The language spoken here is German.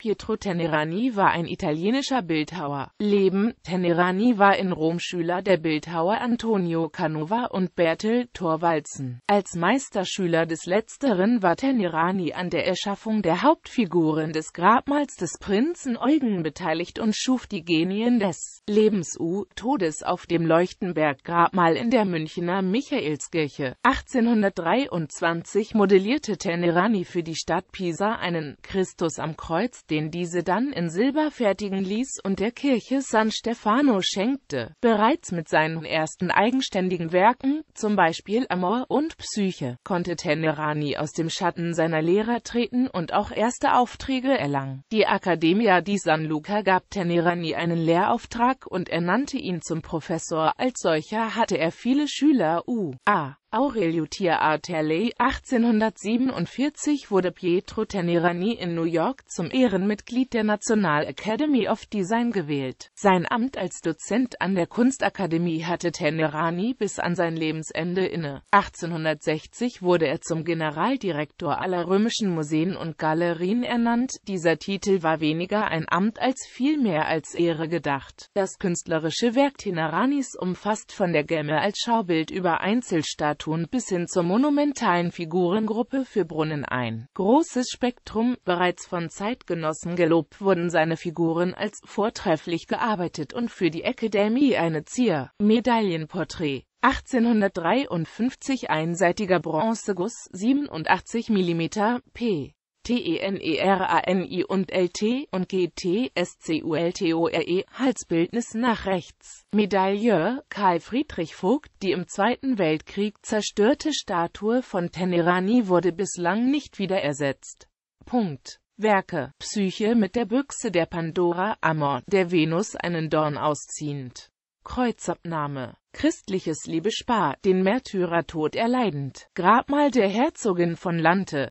Pietro Tenerani war ein italienischer Bildhauer. Leben Tenerani war in Rom Schüler der Bildhauer Antonio Canova und Bertel Thorwaldsen. Als Meisterschüler des Letzteren war Tenerani an der Erschaffung der Hauptfiguren des Grabmals des Prinzen Eugen beteiligt und schuf die Genien des Lebens U Todes auf dem Leuchtenberg-Grabmal in der Münchner Michaelskirche. 1823 modellierte Tenerani für die Stadt Pisa einen Christus am Kreuz den diese dann in Silber fertigen ließ und der Kirche San Stefano schenkte. Bereits mit seinen ersten eigenständigen Werken, zum Beispiel Amor und Psyche, konnte Tenerani aus dem Schatten seiner Lehrer treten und auch erste Aufträge erlangen. Die Accademia di San Luca gab Tenerani einen Lehrauftrag und ernannte ihn zum Professor. Als solcher hatte er viele Schüler. U.A. Aurelio Tierartelli 1847 wurde Pietro Tenerani in New York zum Ehrenmitglied der National Academy of Design gewählt. Sein Amt als Dozent an der Kunstakademie hatte Tenerani bis an sein Lebensende inne. 1860 wurde er zum Generaldirektor aller römischen Museen und Galerien ernannt. Dieser Titel war weniger ein Amt als vielmehr als Ehre gedacht. Das künstlerische Werk Teneranis umfasst von der Gemme als Schaubild über Einzelstadt Statuen bis hin zur monumentalen Figurengruppe für Brunnen ein großes Spektrum. Bereits von Zeitgenossen gelobt wurden seine Figuren als vortrefflich gearbeitet und für die Akademie eine Zier. Medaillenporträt 1853 einseitiger Bronzeguss 87 mm p t e e n n r a TENERAMI und L-T und G-T-S-C-U-L-T-O-R-E, Halsbildnis nach rechts. Medailleur, Karl Friedrich Vogt, die im Zweiten Weltkrieg zerstörte Statue von Tenerani wurde bislang nicht wieder ersetzt. Punkt. Werke Psyche mit der Büchse der Pandora Amor, der Venus einen Dorn ausziehend. Kreuzabnahme Christliches Liebe den Märtyrertod erleidend. Grabmal der Herzogin von Lante